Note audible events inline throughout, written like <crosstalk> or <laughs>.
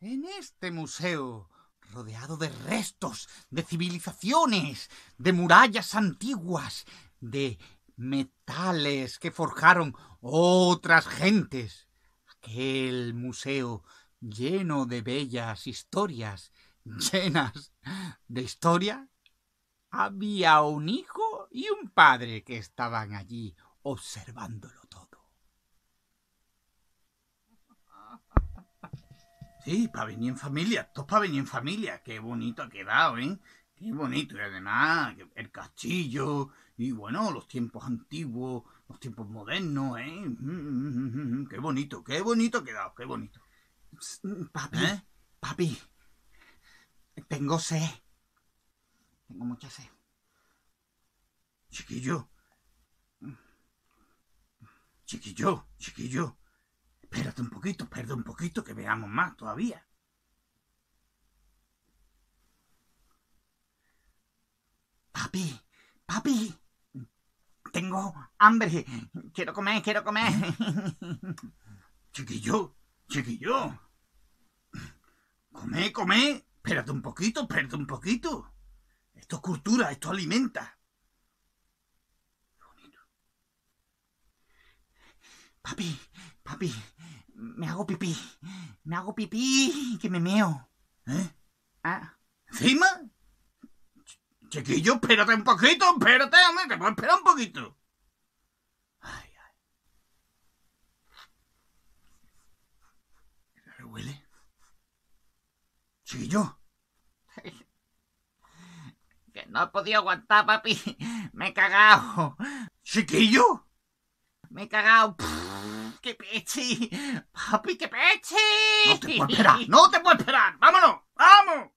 En este museo, rodeado de restos, de civilizaciones, de murallas antiguas, de metales que forjaron otras gentes, aquel museo lleno de bellas historias, <laughs> llenas de historia, había un hijo y un padre que estaban allí observándolo. Sí, para venir en familia, esto es para venir en familia, qué bonito ha quedado, ¿eh? Qué bonito, y además el castillo, y bueno, los tiempos antiguos, los tiempos modernos, ¿eh? Mm, mm, mm, qué bonito, qué bonito ha quedado, qué bonito. Papi, ¿Eh? papi, tengo sed. Tengo mucha sed. Chiquillo. Chiquillo, chiquillo un poquito, perdón un poquito, que veamos más todavía. Papi, papi, tengo hambre, quiero comer, quiero comer. <laughs> Chiquillo, chiquillo, come, come, espérate un poquito, espérate un poquito. Esto es cultura, esto alimenta. Papi, papi, me hago pipí. Me hago pipí que me meo. ¿Eh? Ah. ¿Encima? Chiquillo, espérate un poquito, espérate, hombre, que puedo esperar un poquito. Ay, ay. ¿Le huele? Chiquillo. que no he podido aguantar, papi. Me he cagado. Chiquillo. Me he cagado. ¡Qué pechi! ¡Papi, qué pechi! No te puedo esperar, no te puedo esperar. ¡Vámonos! ¡Vamos!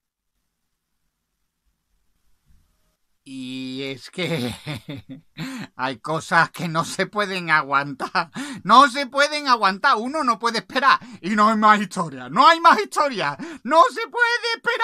Y es que <laughs> hay cosas que no se pueden aguantar. No se pueden aguantar. Uno no puede esperar. Y no hay más historia. No hay más historia. No se puede esperar.